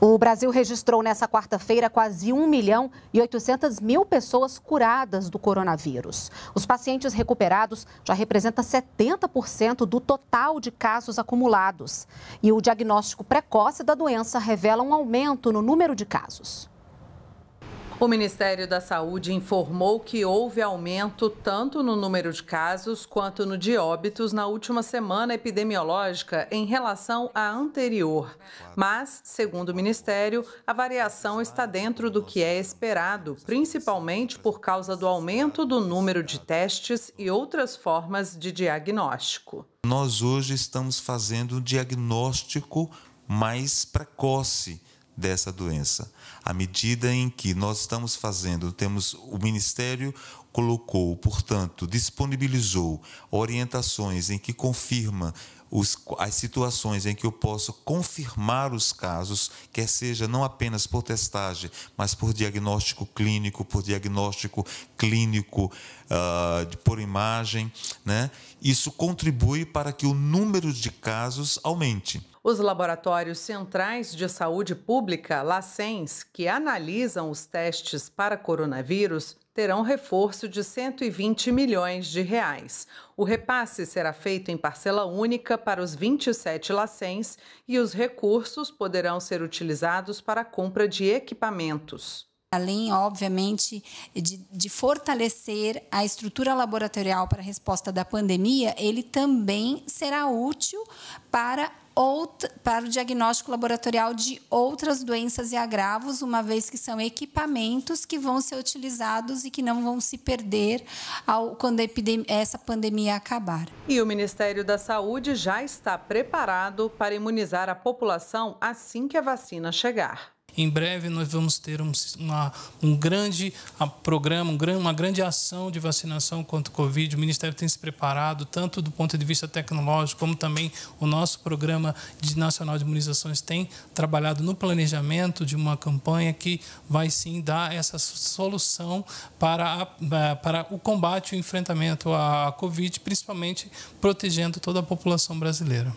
O Brasil registrou nessa quarta-feira quase 1 milhão e 800 mil pessoas curadas do coronavírus. Os pacientes recuperados já representam 70% do total de casos acumulados. E o diagnóstico precoce da doença revela um aumento no número de casos. O Ministério da Saúde informou que houve aumento tanto no número de casos quanto no de óbitos na última semana epidemiológica em relação à anterior. Mas, segundo o Ministério, a variação está dentro do que é esperado, principalmente por causa do aumento do número de testes e outras formas de diagnóstico. Nós hoje estamos fazendo um diagnóstico mais precoce dessa doença. À medida em que nós estamos fazendo, temos o ministério colocou, portanto, disponibilizou orientações em que confirma os, as situações em que eu posso confirmar os casos, quer seja não apenas por testagem, mas por diagnóstico clínico, por diagnóstico clínico uh, por imagem, né? isso contribui para que o número de casos aumente. Os laboratórios centrais de saúde pública, LACENS, que analisam os testes para coronavírus, terão reforço de 120 milhões de reais. O repasse será feito em parcela única para os 27 lacens e os recursos poderão ser utilizados para a compra de equipamentos além, obviamente, de, de, fortalecer a estrutura laboratorial para a resposta da pandemia, ele também será útil para para o diagnóstico laboratorial de outras doenças e agravos, uma vez que são equipamentos que vão ser utilizados e que não vão se perder ao, quando essa pandemia acabar. E o Ministério da Saúde já está preparado para imunizar a população assim que a vacina chegar. Em breve nós vamos ter um, uma, um grande ah, programa, uma grande ação de vacinação contra o Covid. O Ministério tem se preparado, tanto do ponto de vista tecnológico, como também o nosso programa de nacional de imunizações tem trabalhado no planejamento de uma campanha que vai sim dar essa solução para, a, para o combate e o enfrentamento à Covid, principalmente protegendo toda a população brasileira.